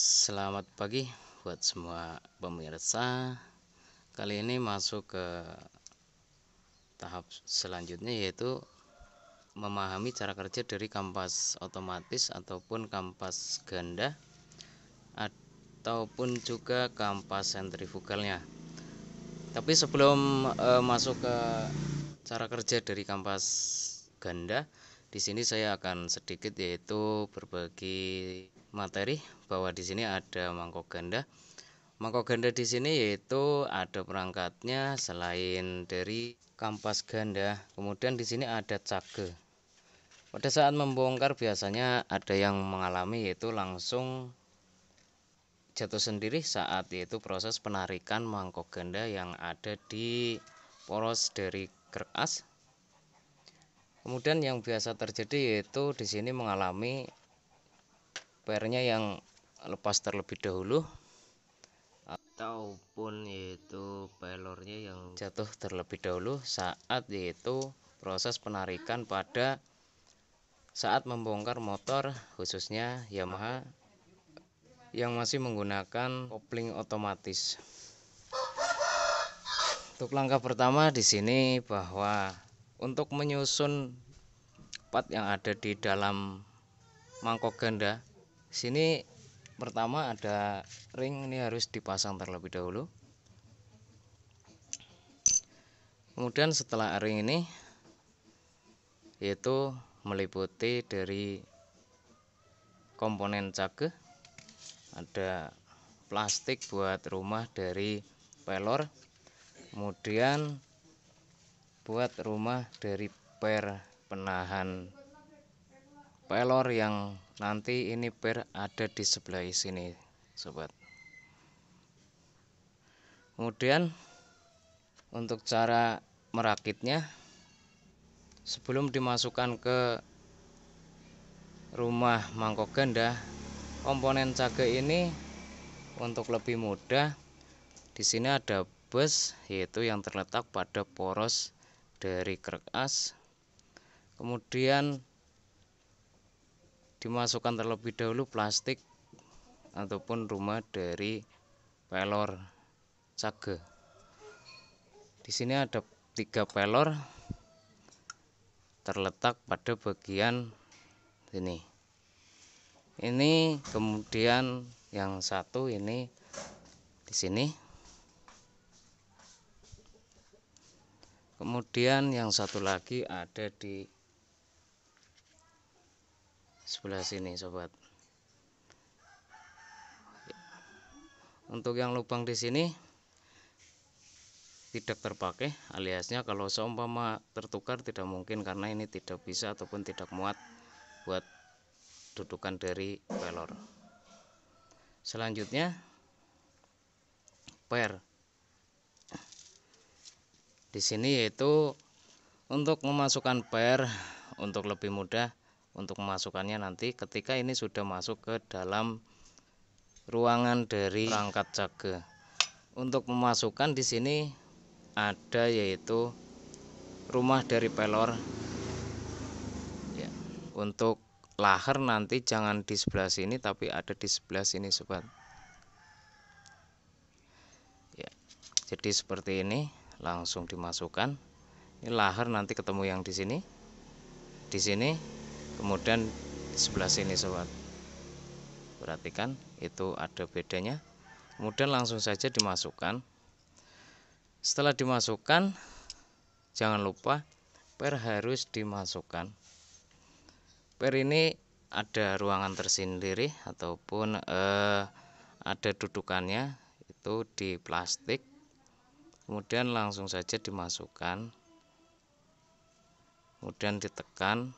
Selamat pagi buat semua pemirsa. Kali ini masuk ke tahap selanjutnya yaitu memahami cara kerja dari kampas otomatis ataupun kampas ganda ataupun juga kampas sentrifugalnya. Tapi sebelum e, masuk ke cara kerja dari kampas ganda, di sini saya akan sedikit yaitu berbagi materi bahwa di sini ada mangkok ganda. Mangkok ganda di sini yaitu ada perangkatnya selain dari kampas ganda. Kemudian di sini ada cage. Pada saat membongkar biasanya ada yang mengalami yaitu langsung jatuh sendiri saat yaitu proses penarikan mangkok ganda yang ada di poros dari kertas. Kemudian yang biasa terjadi yaitu di sini mengalami pernya yang lepas terlebih dahulu ataupun yaitu pelornya yang jatuh terlebih dahulu saat yaitu proses penarikan pada saat membongkar motor khususnya Yamaha yang masih menggunakan kopling otomatis. Untuk langkah pertama di sini bahwa untuk menyusun part yang ada di dalam mangkok ganda sini pertama ada ring ini harus dipasang terlebih dahulu kemudian setelah ring ini yaitu meliputi dari komponen cage ada plastik buat rumah dari pelor kemudian buat rumah dari per penahan pelor yang nanti ini per ada di sebelah sini sobat kemudian untuk cara merakitnya sebelum dimasukkan ke rumah mangkok ganda komponen cage ini untuk lebih mudah di sini ada bus yaitu yang terletak pada poros dari kerkas kemudian dimasukkan terlebih dahulu plastik ataupun rumah dari pelor caga di sini ada tiga pelor terletak pada bagian sini ini kemudian yang satu ini di sini kemudian yang satu lagi ada di sebelah sini sobat untuk yang lubang di sini tidak terpakai aliasnya kalau seumpama tertukar tidak mungkin karena ini tidak bisa ataupun tidak muat buat dudukan dari pelor selanjutnya per di sini yaitu untuk memasukkan per untuk lebih mudah untuk memasukkannya nanti ketika ini sudah masuk ke dalam ruangan dari perangkat jaga. Untuk memasukkan di sini ada yaitu rumah dari pelor. Ya. Untuk lahar nanti jangan di sebelah sini tapi ada di sebelah sini sobat. Ya. Jadi seperti ini langsung dimasukkan. Ini lahar nanti ketemu yang di sini. Di sini kemudian di sebelah sini sobat perhatikan itu ada bedanya kemudian langsung saja dimasukkan setelah dimasukkan jangan lupa per harus dimasukkan per ini ada ruangan tersendiri ataupun eh, ada dudukannya itu di plastik kemudian langsung saja dimasukkan kemudian ditekan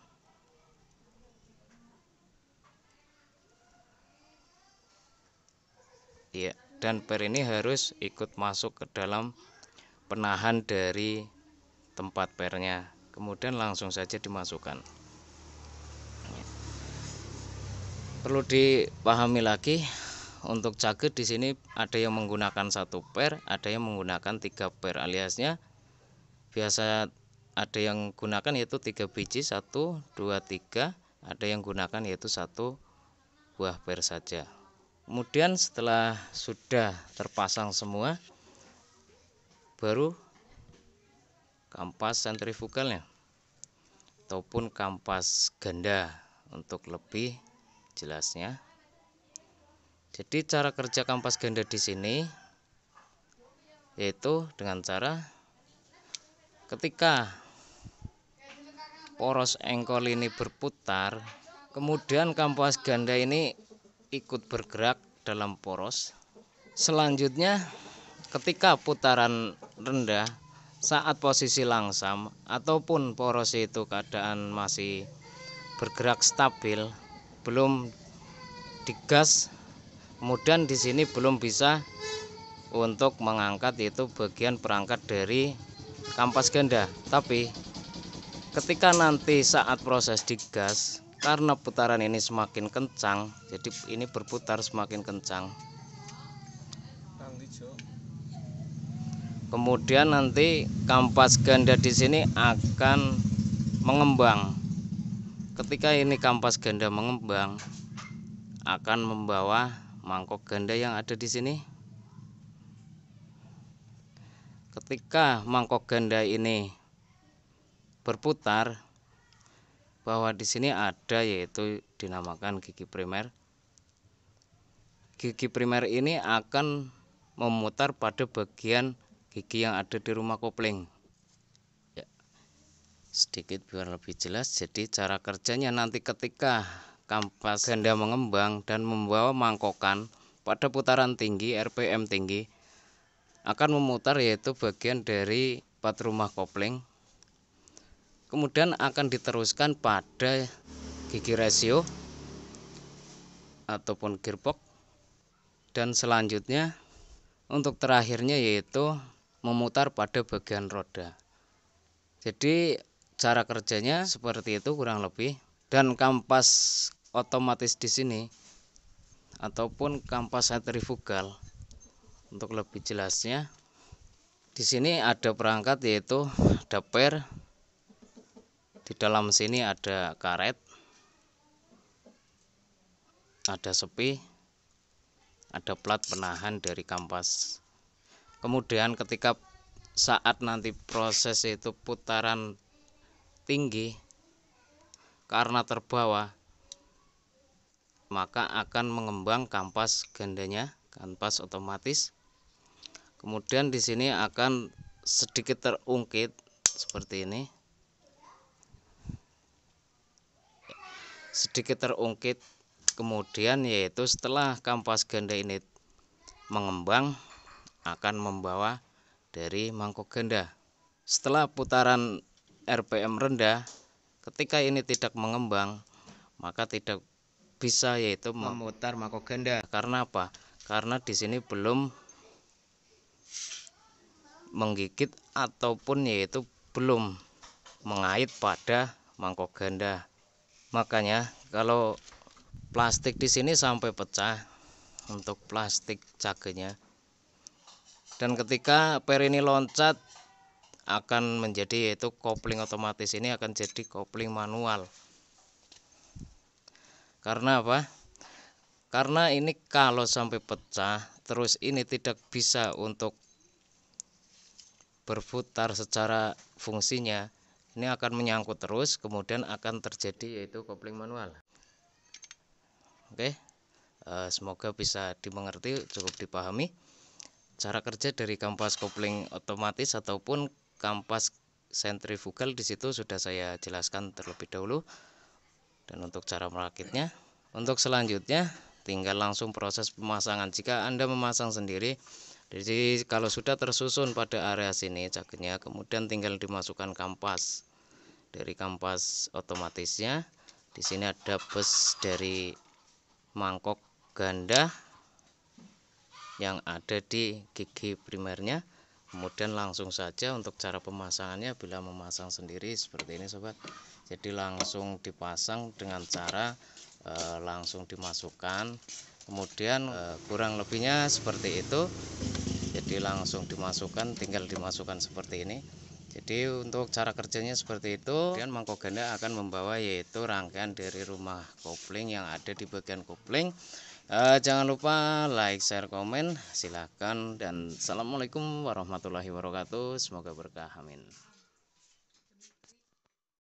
ya dan per ini harus ikut masuk ke dalam penahan dari tempat pernya kemudian langsung saja dimasukkan iya. perlu dipahami lagi untuk cage di sini ada yang menggunakan satu per ada yang menggunakan tiga per aliasnya biasa ada yang gunakan yaitu tiga biji satu dua tiga ada yang gunakan yaitu satu buah per saja kemudian setelah sudah terpasang semua baru kampas sentrifugalnya ataupun kampas ganda untuk lebih jelasnya jadi cara kerja kampas ganda di sini yaitu dengan cara ketika poros engkol ini berputar kemudian kampas ganda ini ikut bergerak dalam poros. Selanjutnya, ketika putaran rendah saat posisi langsam ataupun poros itu keadaan masih bergerak stabil, belum digas, kemudian di sini belum bisa untuk mengangkat itu bagian perangkat dari kampas ganda. Tapi ketika nanti saat proses digas karena putaran ini semakin kencang jadi ini berputar semakin kencang kemudian nanti kampas ganda di sini akan mengembang ketika ini kampas ganda mengembang akan membawa mangkok ganda yang ada di sini ketika mangkok ganda ini berputar bahwa di sini ada yaitu dinamakan gigi primer. Gigi primer ini akan memutar pada bagian gigi yang ada di rumah kopling. Ya. Sedikit biar lebih jelas. Jadi cara kerjanya nanti ketika kampas ganda mengembang dan membawa mangkokan pada putaran tinggi RPM tinggi akan memutar yaitu bagian dari pat rumah kopling kemudian akan diteruskan pada gigi rasio ataupun gearbox dan selanjutnya untuk terakhirnya yaitu memutar pada bagian roda jadi cara kerjanya seperti itu kurang lebih dan kampas otomatis di sini ataupun kampas centrifugal untuk lebih jelasnya di sini ada perangkat yaitu daper di dalam sini ada karet ada sepi ada plat penahan dari kampas kemudian ketika saat nanti proses itu putaran tinggi karena terbawa maka akan mengembang kampas gandanya kampas otomatis kemudian di sini akan sedikit terungkit seperti ini sedikit terungkit kemudian yaitu setelah kampas ganda ini mengembang akan membawa dari mangkok ganda setelah putaran RPM rendah ketika ini tidak mengembang maka tidak bisa yaitu memutar mangkok ganda karena apa karena di sini belum menggigit ataupun yaitu belum mengait pada mangkok ganda makanya kalau plastik di sini sampai pecah untuk plastik cakenya dan ketika per ini loncat akan menjadi yaitu kopling otomatis ini akan jadi kopling manual karena apa karena ini kalau sampai pecah terus ini tidak bisa untuk berputar secara fungsinya ini akan menyangkut terus kemudian akan terjadi yaitu kopling manual oke eh, semoga bisa dimengerti cukup dipahami cara kerja dari kampas kopling otomatis ataupun kampas sentrifugal di situ sudah saya jelaskan terlebih dahulu dan untuk cara merakitnya untuk selanjutnya tinggal langsung proses pemasangan jika anda memasang sendiri jadi kalau sudah tersusun pada area sini caknya kemudian tinggal dimasukkan kampas dari kampas otomatisnya di sini ada bus dari mangkok ganda yang ada di gigi primernya kemudian langsung saja untuk cara pemasangannya bila memasang sendiri seperti ini sobat jadi langsung dipasang dengan cara e, langsung dimasukkan kemudian eh, kurang lebihnya seperti itu jadi langsung dimasukkan tinggal dimasukkan seperti ini jadi untuk cara kerjanya seperti itu kemudian mangkok ganda akan membawa yaitu rangkaian dari rumah kopling yang ada di bagian kopling e, jangan lupa like share komen silahkan dan assalamualaikum warahmatullahi wabarakatuh semoga berkah amin